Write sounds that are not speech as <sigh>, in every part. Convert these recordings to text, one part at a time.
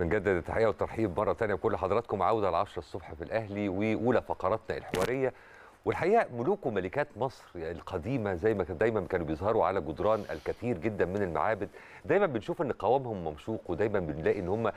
بنجدد التحيه والترحيب مره ثانيه بكل حضراتكم عوده ل 10 الصبح في الاهلي واولى فقراتنا الحواريه والحقيقه ملوك وملكات مصر يعني القديمه زي ما دايما كانوا بيظهروا على جدران الكثير جدا من المعابد دايما بنشوف ان قوامهم ممشوق ودايما بنلاقي ان هم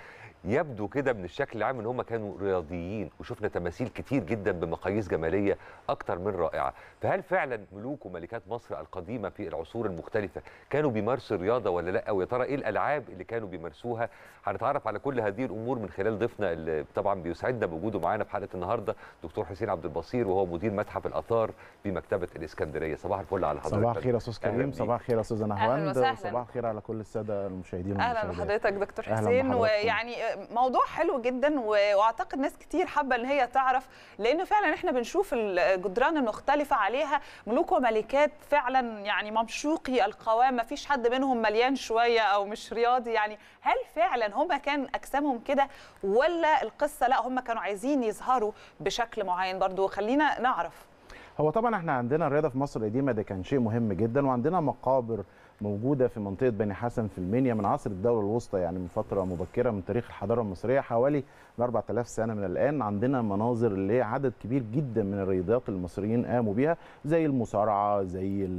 يبدو كده من الشكل العام ان هم كانوا رياضيين وشفنا تماثيل كتير جدا بمقاييس جماليه اكتر من رائعه فهل فعلا ملوك وملكات مصر القديمه في العصور المختلفه كانوا بيمارسوا الرياضه ولا لا ويا ترى ايه الالعاب اللي كانوا بيمارسوها هنتعرف على كل هذه الامور من خلال ضيفنا اللي طبعا بيسعدنا بوجوده معانا في حلقه النهارده دكتور حسين عبد البصير وهو مدير متحف الاثار بمكتبه الاسكندريه صباح الفل على حضرتك صباح الخير يا استاذ كريم صباح الخير يا استاذه صباح الخير على كل الساده المشاهدين اهلا بحضرتك دكتور حسين ويعني موضوع حلو جدا واعتقد ناس كتير حابه ان هي تعرف لان فعلا احنا بنشوف الجدران المختلفه عليها ملوك وملكات فعلا يعني ممشوقي القوام ما فيش حد منهم مليان شويه او مش رياضي يعني هل فعلا هم كان اجسامهم كده ولا القصه لا هم كانوا عايزين يظهروا بشكل معين برضو خلينا نعرف هو طبعا احنا عندنا الرياضه في مصر القديمه ده كان شيء مهم جدا وعندنا مقابر موجوده في منطقه بني حسن في المنيا من عصر الدوله الوسطى يعني من فتره مبكره من تاريخ الحضاره المصريه حوالي 4000 سنه من الان عندنا مناظر اللي عدد كبير جدا من الرياضات المصريين قاموا بيها زي المصارعه زي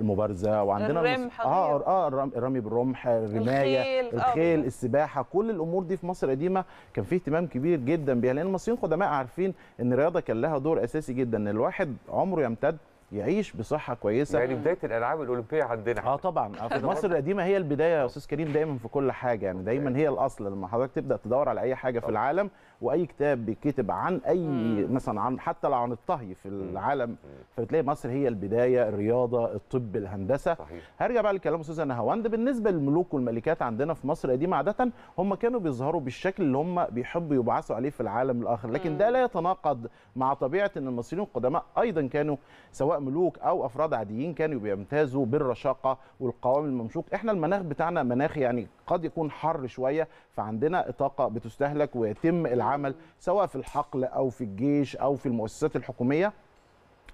المبارزه وعندنا الرمح اه اه الرمي بالرمح الرمايه الخيل, آه، الخيل آه. السباحه كل الامور دي في مصر القديمه كان في اهتمام كبير جدا بيها لان المصريين قدماء عارفين ان الرياضه كان لها دور اساسي جدا ان الواحد عمره يمتد يعيش بصحه كويسه يعني بدايه الالعاب الاولمبيه عندنا اه طبعا آه، في مصر القديمه هي البدايه يا استاذ كريم دايما في كل حاجه يعني دايما هي الاصل لما حضرتك تبدا تدور على اي حاجه في العالم واي كتاب بيتكتب عن اي مثلا عن حتى لو عن الطهي في العالم فبتلاقي مصر هي البدايه الرياضه الطب الهندسه صحيح. هرجع بقى لكلام استاذ نهاوند بالنسبه للملوك والملكات عندنا في مصر القديمه عاده هم كانوا بيظهروا بالشكل اللي هم بيحبوا يبعثوا عليه في العالم الاخر لكن ده لا يتناقض مع طبيعه ان المصريين القدماء ايضا كانوا سواء ملوك او افراد عاديين كانوا بيمتازوا بالرشاقه والقوام الممشوق احنا المناخ بتاعنا مناخ يعني قد يكون حر شويه فعندنا طاقه بتستهلك ويتم العمل سواء في الحقل او في الجيش او في المؤسسات الحكوميه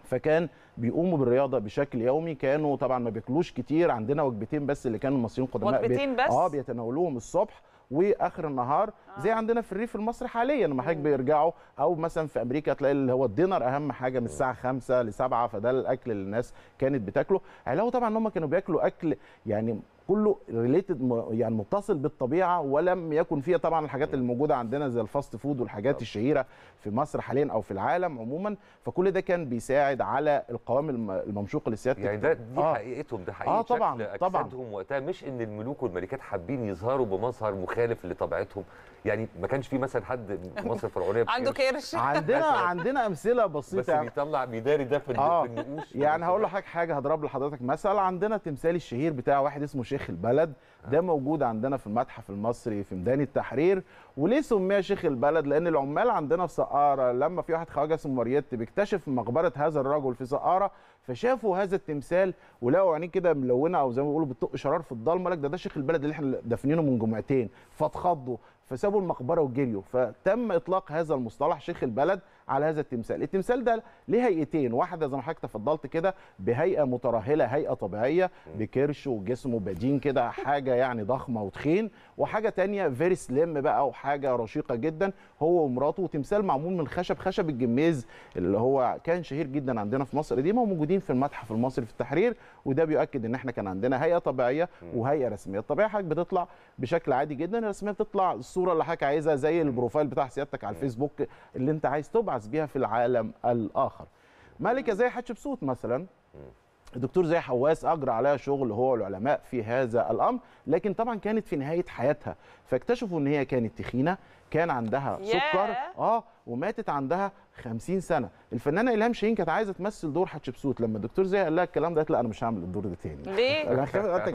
فكان بيقوموا بالرياضه بشكل يومي كانوا طبعا ما بياكلوش كتير عندنا وجبتين بس اللي كانوا المصريين قدماء وجبتين بس اه بيتناولوهم الصبح واخر النهار آه. زي عندنا في الريف المصري حاليا لما حضرتك بيرجعوا او مثلا في امريكا تلاقي اللي هو الدينر اهم حاجه من الساعه 5 ل 7 فده الاكل اللي الناس كانت بتاكله علاوه طبعا ان هم كانوا بياكلوا اكل يعني كله ريليتد يعني متصل بالطبيعه ولم يكن فيها طبعا الحاجات الموجوده عندنا زي الفاست فود والحاجات آه. الشهيره في مصر حاليا او في العالم عموما فكل ده كان بيساعد على القوام الممشوق لسياده يعني ده دي آه. حقيقتهم ده حقيقه آه طبعا شكل طبعا. وقتها مش ان الملوك والملكات حابين يظهروا بمظهر مخالف لطبيعتهم يعني ما كانش في مثلا حد مصر الفرعونيه عنده كرش عندنا عندنا امثله بسيطه بس بيطلع بيداري ده في, آه. النقوش يعني هقول لحضرتك حاجه هضرب لحضرتك مثل عندنا التمثال الشهير بتاع واحد اسمه شيخ البلد آه. ده موجود عندنا في المتحف المصري في ميدان التحرير وليه سمي شيخ البلد لان العمال عندنا في سقاره لما في واحد خواجه اسمه مريت بيكتشف مقبره هذا الرجل في سقاره فشافوا هذا التمثال ولقوا عينيه كده ملونه او زي ما بيقولوا بتطق شرار في الضلمه لك ده ده شيخ البلد اللي احنا دافنينه من جمعتين فاتخضوا فسابوا المقبره وجريوا فتم اطلاق هذا المصطلح شيخ البلد على هذا التمثال التمثال ده ليه هيئتين واحده زي ما حضرتك تفضلت كده بهيئه مترهله هيئه طبيعيه بكرش وجسمه بدين كده حاجه يعني ضخمه وتخين وحاجه تانية فيري سليم بقى وحاجه رشيقه جدا هو ومراته وتمثال معمول من خشب خشب الجميز اللي هو كان شهير جدا عندنا في مصر دي موجودين في المتحف المصري في التحرير وده بيؤكد ان احنا كان عندنا هيئه طبيعيه وهيئه رسميه الطبيعه حضرتك بتطلع بشكل عادي جدا الرسميه بتطلع الصوره اللي حضرتك عايزها زي البروفايل بتاع سيادتك على الفيسبوك اللي انت عايز تبعت يبحث بها في العالم الاخر ملكه زي حتشبسوت مثلا الدكتور زي حواس اجرى عليها شغل هو العلماء في هذا الامر لكن طبعا كانت في نهايه حياتها فاكتشفوا ان هي كانت تخينه كان عندها سكر اه وماتت عندها 50 سنه الفنانه الهام شاهين كانت عايزه تمثل دور حتشبسوت لما الدكتور زي قال لها الكلام ده قالت لا انا مش هعمل الدور ده تاني ليه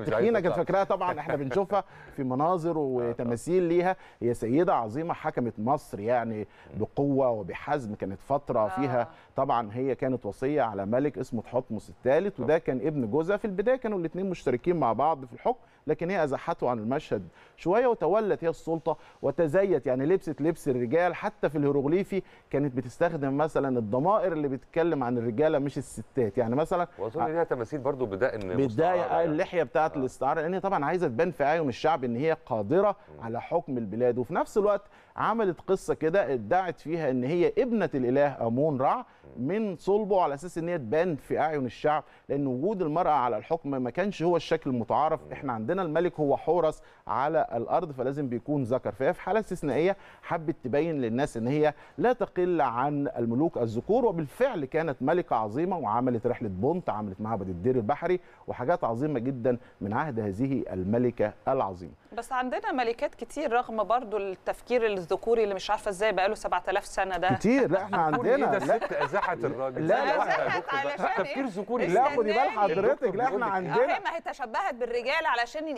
تخينه كانت فاكراها طبعا احنا بنشوفها في مناظر وتماثيل ليها هي سيده عظيمه حكمت مصر يعني بقوه وبحزم كانت فتره آه. فيها طبعا هي كانت وصيه على ملك اسمه تحتمس الثالث وده كان ابن جوزها في البدايه كانوا الاثنين مشتركين مع بعض في الحكم لكن هي ازحته عن المشهد شويه وتولت هي السلطه وتزيت يعني لبست لبس الرجال حتى في الهيروغليفي كانت بتستخدم مثلا الضمائر اللي بتتكلم عن الرجاله مش الستات يعني مثلا واظن ليها تماثيل برضو بدأ ان بدايه يعني. اللحيه بتاعه آه. الاستعاره لان طبعا عايزه تبان في اعين الشعب ان هي قادره م. على حكم البلاد وفي نفس الوقت عملت قصه كده ادعت فيها ان هي ابنه الاله امون رع من صلبه على اساس ان هي تبان في اعين الشعب لان وجود المراه على الحكم ما كانش هو الشكل المتعارف احنا عندنا عندنا الملك هو حورس على الارض فلازم بيكون ذكر فهي في حاله استثنائيه حبت تبين للناس ان هي لا تقل عن الملوك الذكور وبالفعل كانت ملكه عظيمه وعملت رحله بونت عملت معبد الدير البحري وحاجات عظيمه جدا من عهد هذه الملكه العظيمه بس عندنا ملكات كتير رغم برضو التفكير الذكوري اللي مش عارفه ازاي بقاله 7000 سنه ده كتير لا احنا <laughs> عندنا إيه ست ازاحت الراجل لا لا تفكير ذكوري لا خدي بال حضرتك لا احنا عندنا ما هي تشبهت بالرجال علشان عشان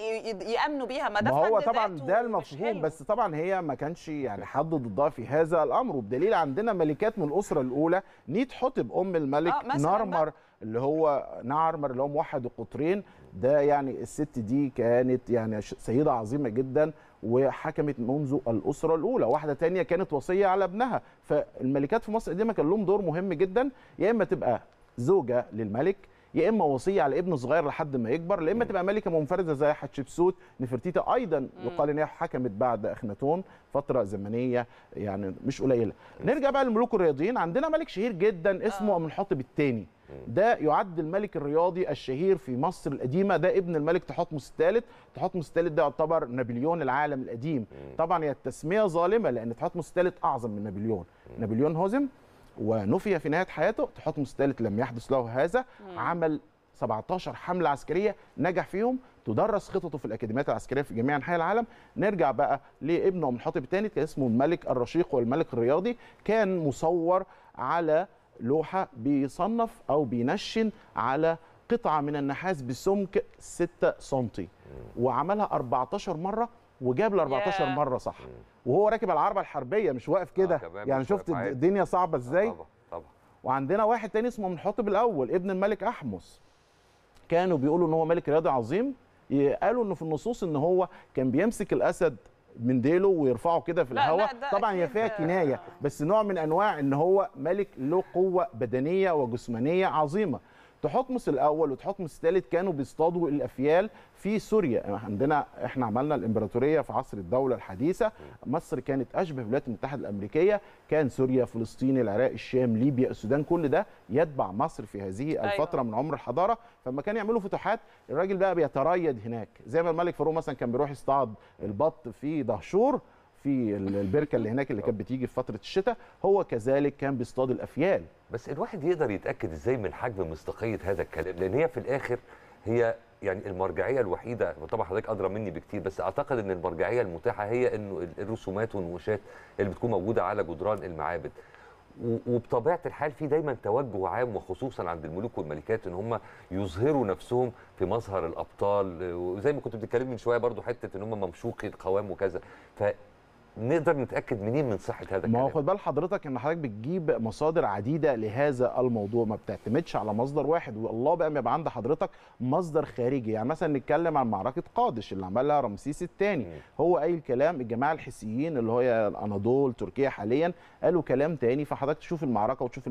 يامنوا بيها ما ده ما هو طبعا ده المفهوم بس طبعا هي ما كانش يعني حد ضدها في هذا الامر وبدليل عندنا ملكات من الاسره الاولى نيت حطب ام الملك آه نارمر اللي هو نارمر اللي هو موحد القطرين ده يعني الست دي كانت يعني سيده عظيمه جدا وحكمت منذ الاسره الاولى واحده تانية كانت وصيه على ابنها فالملكات في مصر القديمه كان لهم دور مهم جدا يا اما تبقى زوجه للملك يا اما وصيه على ابنه الصغير لحد ما يكبر يا اما تبقى ملكه منفرده زي حتشبسوت نفرتيتا ايضا يقال ان هي حكمت بعد اخناتون فتره زمنيه يعني مش قليله نرجع بقى للملوك الرياضيين عندنا ملك شهير جدا اسمه آه. امنحطب الثاني ده يعد الملك الرياضي الشهير في مصر القديمه ده ابن الملك تحتمس الثالث تحتمس الثالث ده يعتبر نابليون العالم القديم طبعا هي التسميه ظالمه لان تحتمس الثالث اعظم من نابليون نابليون هزم ونفي في نهايه حياته تحتمس الثالث لم يحدث له هذا عمل 17 حمله عسكريه نجح فيهم تدرس خططه في الاكاديميات العسكريه في جميع انحاء العالم نرجع بقى لابن ام حاطب الثاني كان اسمه الملك الرشيق والملك الرياضي كان مصور على لوحه بيصنف او بينشن على قطعه من النحاس بسمك 6 سم وعملها 14 مره وجاب ال 14 مره صح وهو راكب العربه الحربيه مش واقف آه، كده آه يعني شفت الدنيا صعبه ازاي آه طبعا طبعا وعندنا واحد تاني اسمه منحطب الاول ابن الملك احمس كانوا بيقولوا ان هو ملك رياضي عظيم قالوا انه في النصوص ان هو كان بيمسك الاسد من ديله ويرفعه كده في الهواء طبعا هي فيها كنايه بس نوع من انواع ان هو ملك له قوه بدنيه وجسمانيه عظيمه تحتمس الاول وتحتمس الثالث كانوا بيصطادوا الافيال في سوريا عندنا احنا عملنا الامبراطوريه في عصر الدوله الحديثه مصر كانت اشبه الولايات المتحده الامريكيه كان سوريا فلسطين العراق الشام ليبيا السودان كل ده يتبع مصر في هذه أيوة. الفتره أيوة. من عمر الحضاره فلما كانوا يعملوا فتوحات الراجل بقى بيتريد هناك زي ما الملك فاروق مثلا كان بيروح يصطاد البط في دهشور في البركه اللي هناك اللي كانت بتيجي في فتره الشتاء هو كذلك كان بيصطاد الافيال بس الواحد يقدر يتاكد ازاي من حجم مصداقيه هذا الكلام لان هي في الاخر هي يعني المرجعيه الوحيده طبعا حضرتك ادرى مني بكتير بس اعتقد ان المرجعيه المتاحه هي انه الرسومات والنقوشات اللي بتكون موجوده على جدران المعابد وبطبيعه الحال في دايما توجه عام وخصوصا عند الملوك والملكات ان هم يظهروا نفسهم في مظهر الابطال وزي ما كنت بتتكلم من شويه برضو حته ان هم ممشوقي القوام وكذا ف نقدر نتاكد منين من صحه هذا الكلام ما هو خد بال حضرتك ان حضرتك بتجيب مصادر عديده لهذا الموضوع ما بتعتمدش على مصدر واحد والله بقى ما يبقى عند حضرتك مصدر خارجي يعني مثلا نتكلم عن معركه قادش اللي عملها رمسيس الثاني هو اي الكلام الجماعه الحسيين اللي هي الاناضول تركيا حاليا قالوا كلام تاني فحضرتك تشوف المعركه وتشوف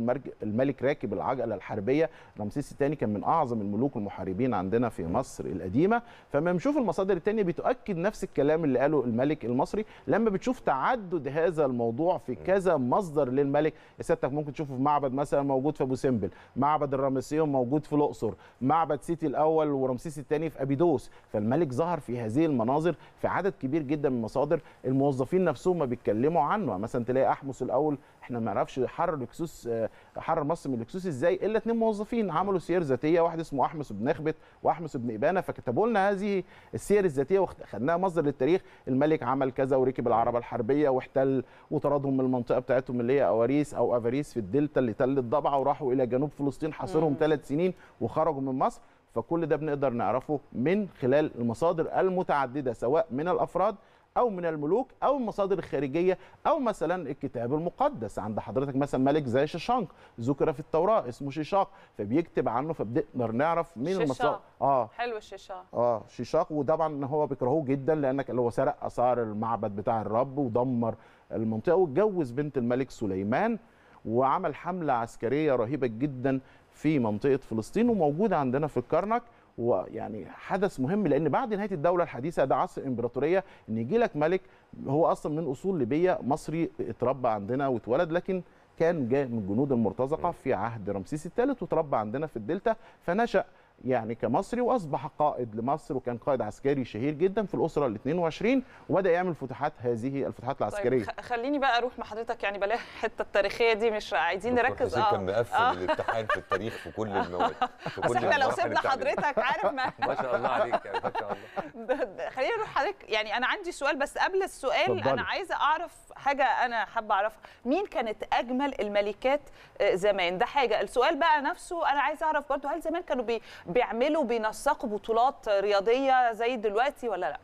الملك راكب العجله الحربيه رمسيس الثاني كان من اعظم الملوك المحاربين عندنا في مصر القديمه فما بنشوف المصادر الثانيه بتؤكد نفس الكلام اللي قاله الملك المصري لما بتشوف بنشوف تعدد هذا الموضوع في كذا مصدر للملك سيادتك ممكن تشوفه في معبد مثلا موجود في ابو سمبل معبد الرمسيوم موجود في الاقصر معبد سيتي الاول ورمسيس الثاني في ابيدوس فالملك ظهر في هذه المناظر في عدد كبير جدا من المصادر الموظفين نفسهم ما بيتكلموا عنه مثلا تلاقي احمس الاول احنا ما نعرفش حرر الاكسوس آه، حرر مصر من الاكسوس ازاي الا اثنين موظفين عملوا سير ذاتيه واحد اسمه احمس بن اخبت واحمس بن ابانه فكتبوا لنا هذه السير الذاتيه وخدناها مصدر للتاريخ الملك عمل كذا وركب العربه الحربيه واحتل وطردهم من المنطقه بتاعتهم اللي هي اواريس او افاريس في الدلتا اللي تل الضبعه وراحوا الى جنوب فلسطين حاصرهم ثلاث سنين وخرجوا من مصر فكل ده بنقدر نعرفه من خلال المصادر المتعدده سواء من الافراد او من الملوك او المصادر الخارجيه او مثلا الكتاب المقدس عند حضرتك مثلا ملك زي ششانق ذكر في التوراه اسمه شيشاق فبيكتب عنه فبنقدر نعرف مين المصادر اه حلو الشيشاق اه شيشاق وطبعا هو بيكرهوه جدا لانك اللي هو سرق اثار المعبد بتاع الرب ودمر المنطقه واتجوز بنت الملك سليمان وعمل حمله عسكريه رهيبه جدا في منطقه فلسطين وموجوده عندنا في الكرنك ويعني حدث مهم لان بعد نهايه الدوله الحديثه ده عصر الامبراطوريه ان يجي لك ملك هو اصلا من اصول ليبيه مصري اتربى عندنا واتولد لكن كان جاي من جنود المرتزقه في عهد رمسيس الثالث وتربى عندنا في الدلتا فنشأ يعني كمصري واصبح قائد لمصر وكان قائد عسكري شهير جدا في الاسره ال 22 وبدا يعمل فتوحات هذه الفتوحات طيب، العسكريه طيب خليني بقى اروح مع حضرتك يعني بلاها الحته التاريخيه دي مش عايزين نركز اه كان مقفل آه. الامتحان في التاريخ في كل المواد <laughs> كل احنا لو سيبنا حضرتك عارف ما <laughs> ما شاء الله عليك يعني، ما شاء الله <laughs> خلينا نروح حضرتك يعني انا عندي سؤال بس قبل السؤال انا عايزه اعرف حاجه انا حابه اعرفها مين كانت اجمل الملكات آه، زمان ده حاجه السؤال بقى نفسه انا عايزه اعرف برضو هل زمان كانوا بي بيعملوا بينسقوا بطولات رياضيه زي دلوقتي ولا لا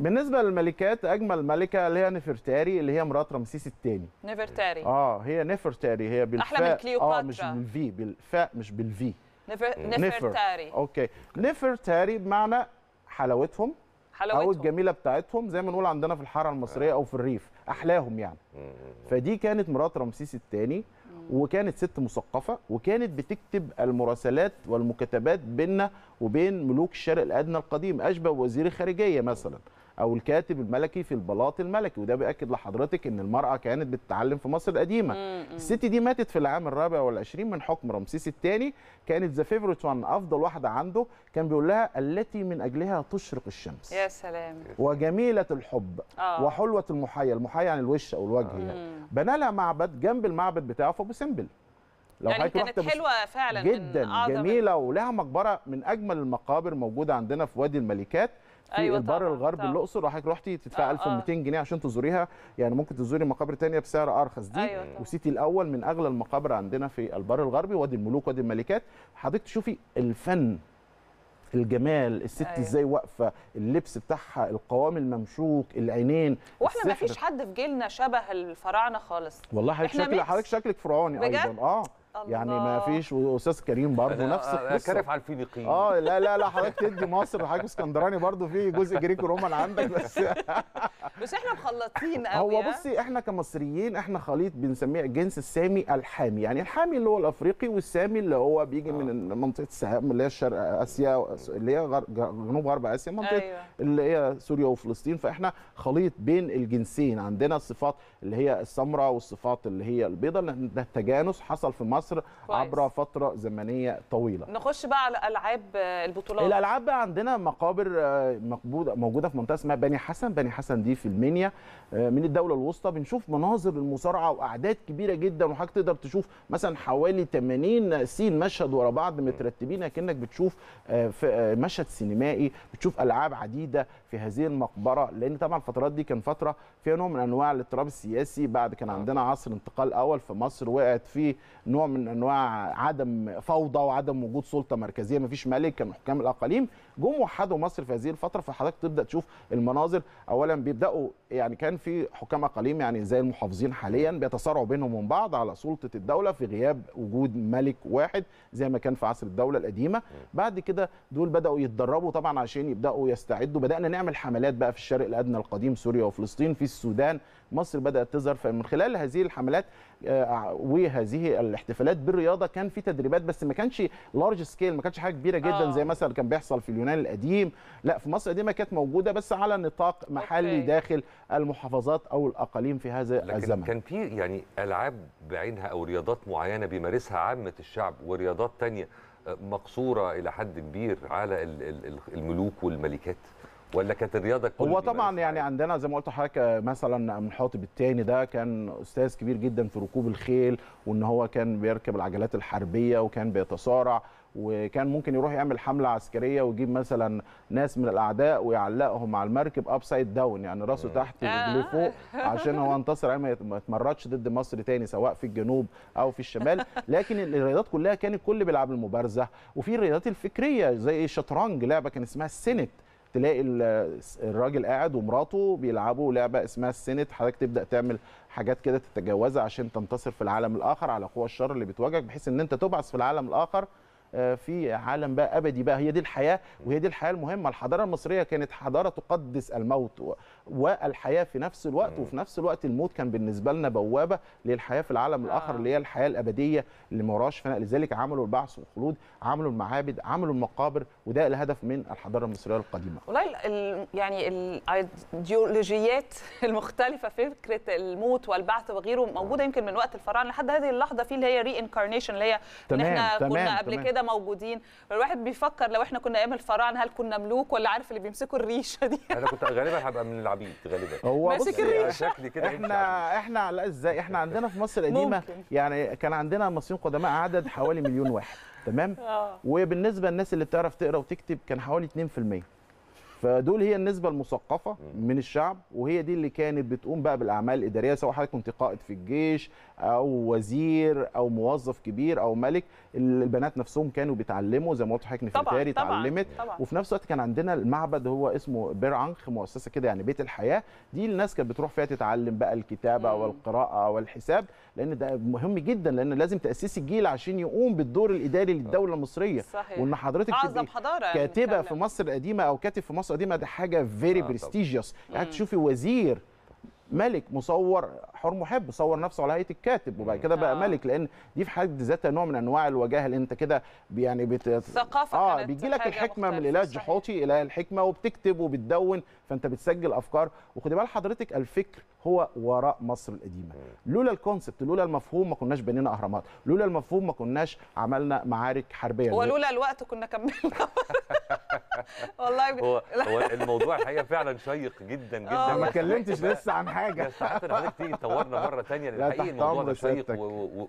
بالنسبه للملكات اجمل ملكه اللي هي نفرتاري اللي هي مرات رمسيس الثاني نفرتاري اه هي نفرتاري هي بالفاء احلى من آه، كليوباترا اه مش بالفي بالفاء مش بالفي نفر... نفرتاري نفر. اوكي نفرتاري بمعنى حلاوتهم حلاوتهم او الجميله بتاعتهم زي ما نقول عندنا في الحاره المصريه او في الريف احلاهم يعني فدي كانت مرات رمسيس الثاني وكانت ست مثقفه وكانت بتكتب المراسلات والمكتبات بيننا وبين ملوك الشرق الادنى القديم اشبه وزير خارجيه مثلا او الكاتب الملكي في البلاط الملكي وده بياكد لحضرتك ان المراه كانت بتتعلم في مصر القديمه الست دي ماتت في العام الرابع والعشرين من حكم رمسيس الثاني كانت ذا فيفورت وان افضل واحده عنده كان بيقول لها التي من اجلها تشرق الشمس يا سلام وجميله الحب أوه. وحلوه المحيا المحيا يعني الوش او الوجه يعني. بنى لها معبد جنب المعبد بتاعه في ابو سمبل لو يعني كانت حلوه فعلا جدا جميله ولها مقبره من اجمل المقابر موجوده عندنا في وادي الملكات في أيوة البر الغرب الاقصر وحضرتك رحتي تدفعي آه 1200 آه. جنيه عشان تزوريها يعني ممكن تزوري مقابر ثانيه بسعر ارخص دي أيوة طبعا. وسيتي الاول من اغلى المقابر عندنا في البر الغربي وادي الملوك وادي الملكات حضرتك تشوفي الفن الجمال الست أيوة. ازاي واقفه اللبس بتاعها القوام الممشوك العينين واحنا ما فيش حد في جيلنا شبه الفراعنه خالص والله حضرتك شكل حضرتك شكلك فرعوني ايضا اه الله. يعني ما فيش واستاذ كريم برضه نفس القصه كارف على الفينيقيين اه لا لا لا حضرتك تدي مصر حضرتك اسكندراني برضه في جزء جريكو رومان عندك بس <laughs> بس احنا مخلطين قوي هو بصي احنا كمصريين احنا خليط بنسميه الجنس السامي الحامي يعني الحامي اللي هو الافريقي والسامي اللي هو بيجي آه. من منطقه السهام اللي هي شرق اسيا اللي هي جنوب غرب اسيا منطقه أيوة. اللي هي سوريا وفلسطين فاحنا خليط بين الجنسين عندنا صفات اللي هي السمراء والصفات اللي هي البيضاء لان ده التجانس حصل في مصر كويس. عبر فتره زمنيه طويله نخش بقى على العاب البطولات الالعاب بقى عندنا مقابر آه، موجوده في منطقه اسمها بني حسن بني حسن دي في المنيا آه، من الدوله الوسطى بنشوف مناظر المصارعه واعداد كبيره جدا وحضرتك تقدر تشوف مثلا حوالي 80 سين مشهد ورا بعض مترتبين كانك بتشوف آه، مشهد سينمائي بتشوف العاب عديده في هذه المقبره لان طبعا الفترات دي كان فتره فيها نوع من انواع الاضطراب السياسي السياسي بعد كان آه. عندنا عصر انتقال اول في مصر وقعت فيه نوع من انواع عدم فوضى وعدم وجود سلطه مركزيه ما فيش ملك كانوا حكام الاقاليم جم وحدوا مصر في هذه الفتره فحضرتك تبدا تشوف المناظر اولا بيبداوا يعني كان في حكام اقاليم يعني زي المحافظين حاليا بيتصارعوا بينهم وبين بعض على سلطه الدوله في غياب وجود ملك واحد زي ما كان في عصر الدوله القديمه آه. بعد كده دول بداوا يتدربوا طبعا عشان يبداوا يستعدوا بدانا نعمل حملات بقى في الشرق الادنى القديم سوريا وفلسطين في السودان مصر بدات تظهر فمن خلال هذه الحملات آه، وهذه الاحتفالات بالرياضه كان في تدريبات بس ما كانش لارج سكيل ما كانش حاجه كبيره جدا آه. زي مثلا كان بيحصل في اليونان القديم لا في مصر القديمه كانت موجوده بس على نطاق محلي أوكي. داخل المحافظات او الاقاليم في هذا لكن الزمن كان في يعني العاب بعينها او رياضات معينه بيمارسها عامه الشعب ورياضات تانية آه، مقصوره الى حد كبير على الملوك والملكات ولا كانت الرياضه كلها هو طبعا يعني عندنا زي ما قلت لحضرتك مثلا من حاطب الثاني ده كان استاذ كبير جدا في ركوب الخيل وان هو كان بيركب العجلات الحربيه وكان بيتصارع وكان ممكن يروح يعمل حمله عسكريه ويجيب مثلا ناس من الاعداء ويعلقهم على المركب ابسايد داون يعني راسه تحت آه. ورجليه فوق عشان هو انتصر ما يتمردش ضد مصر تاني سواء في الجنوب او في الشمال <laughs> لكن الرياضات كلها كان الكل بيلعب المبارزه وفي الرياضات الفكريه زي الشطرنج لعبه كان اسمها السنت تلاقي الراجل قاعد ومراته بيلعبوا لعبه اسمها السنت حضرتك تبدا تعمل حاجات كده تتجاوزها عشان تنتصر في العالم الاخر على قوى الشر اللي بتواجهك بحيث ان انت تبعث في العالم الاخر آه، في عالم بقى ابدي بقى هي دي الحياه وهي دي الحياه المهمه الحضاره المصريه كانت حضاره تقدس الموت والحياه في نفس الوقت وفي نفس الوقت الموت كان بالنسبه لنا بوابه للحياه في العالم الاخر آه. اللي هي الحياه الابديه اللي ما وراش فناء لذلك عملوا البعث والخلود عملوا المعابد عملوا المقابر وده الهدف من الحضاره المصريه القديمه والله يعني الايديولوجيات <laughs> المختلفه فكره الموت والبعث وغيره موجوده آه. يمكن من وقت الفراعنه لحد هذه اللحظه في اللي هي ري انكارنيشن اللي هي تمام ان احنا تمام كنا قبل كده موجودين الواحد بيفكر لو احنا كنا ايام الفراعنه هل كنا ملوك ولا عارف اللي بيمسكوا الريشه دي انا كنت غالبا هبقى من العبيد غالبا هو بص آه، شكلي كده احنا احنا على ازاي احنا عندنا في مصر القديمه يعني كان عندنا مصريين قدماء عدد حوالي مليون واحد تمام <laughs> آه. وبالنسبه للناس اللي بتعرف تقرا وتكتب كان حوالي 2% فدول هي النسبه المثقفه من الشعب وهي دي اللي كانت بتقوم بقى بالاعمال الاداريه سواء حضرتك كنت قائد في الجيش او وزير او موظف كبير او ملك البنات نفسهم كانوا بيتعلموا زي ما قلت لحضرتك نفرتاري اتعلمت وفي نفس الوقت كان عندنا المعبد هو اسمه بير عنخ مؤسسه كده يعني بيت الحياه دي الناس كانت بتروح فيها تتعلم بقى الكتابه والقراءه والحساب لان ده مهم جدا لان لازم تاسسي الجيل عشان يقوم بالدور الاداري للدوله المصريه صحيح. وان حضرتك اعظم حضاره كاتبه في مصر القديمه او كاتب في مصر القديمه ده حاجه فيري آه برستيجيوس يعني تشوفي وزير ملك مصور حر محب صور نفسه على هيئه الكاتب وبعد كده بقى آه. ملك لان دي في حد ذاتها نوع من انواع الوجاهه لان انت كده يعني بت... ثقافه اه بيجي لك الحكمه من الاله الجحوطي الى الحكمه وبتكتب وبتدون فانت بتسجل افكار وخدي بال حضرتك الفكر هو وراء مصر القديمه لولا الكونسبت لولا المفهوم ما كناش بنينا اهرامات لولا المفهوم ما كناش عملنا معارك حربيه ولولا الوقت كنا كملنا <laughs> والله هو, هو الموضوع الحقيقه فعلا شيق جدا جدا آه. ما كلمتش لسه عن حاجه ساعات حضرتك تيجي تنورنا مره ثانيه الحقيقه الموضوع ده شيق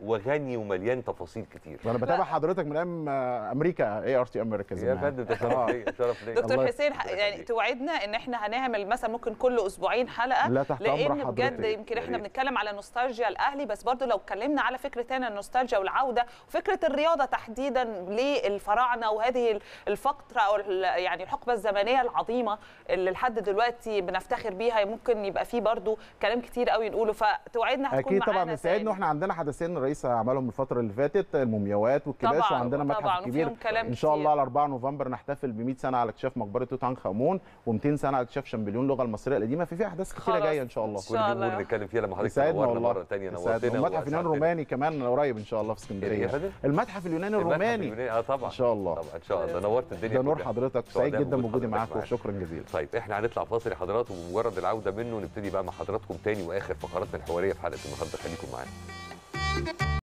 وغني ومليان تفاصيل كتير انا بتابع حضرتك من ايام آه، امريكا اي ار تي امريكا يا فندم ده شرف آه. ليا شرف ليا دكتور حسين يعني توعدنا ان احنا هنعمل مثلا ممكن كل اسبوعين حلقه لا تحت امر لان بجد يمكن احنا بنتكلم على نوستالجيا الاهلي بس برضو لو اتكلمنا على فكره تاني النوستالجيا والعوده وفكره الرياضه تحديدا للفراعنه وهذه الفتره او يعني الحقبه الزمنيه العظيمه اللي لحد دلوقتي بنفتخر بيها ممكن يبقى فيه برضو كلام كتير قوي نقوله فتوعدنا هتكون اكيد طبعا بنسعدنا واحنا عندنا حدثين الرئيس عملهم الفتره اللي فاتت المومياوات والكباش وعندنا متحف كبير ان شاء الله على 4 نوفمبر نحتفل ب 100 سنه على اكتشاف مقبره توت عنخ امون و200 سنه على اكتشاف شامبليون اللغه المصريه القديمه في في احداث كتيره جايه ان شاء الله شاء الله نتكلم فيها لما حضرتك تنورنا مره ثانيه نورتنا المتحف اليوناني الروماني كمان قريب ان شاء الله في اسكندريه إيه المتحف اليوناني الروماني اه طبعا ان شاء الله طبعا ان شاء الله نورت الدنيا ده نور حضرتك سعيد جدا بوجودي معاك وشكرا جزيلا طيب احنا هنطلع فاصل يا حضرات وبمجرد العوده منه نبتدي بقى مع حضراتكم ثاني واخر فقراتنا الحواريه في حلقه النهارده خليكم معانا Thank you.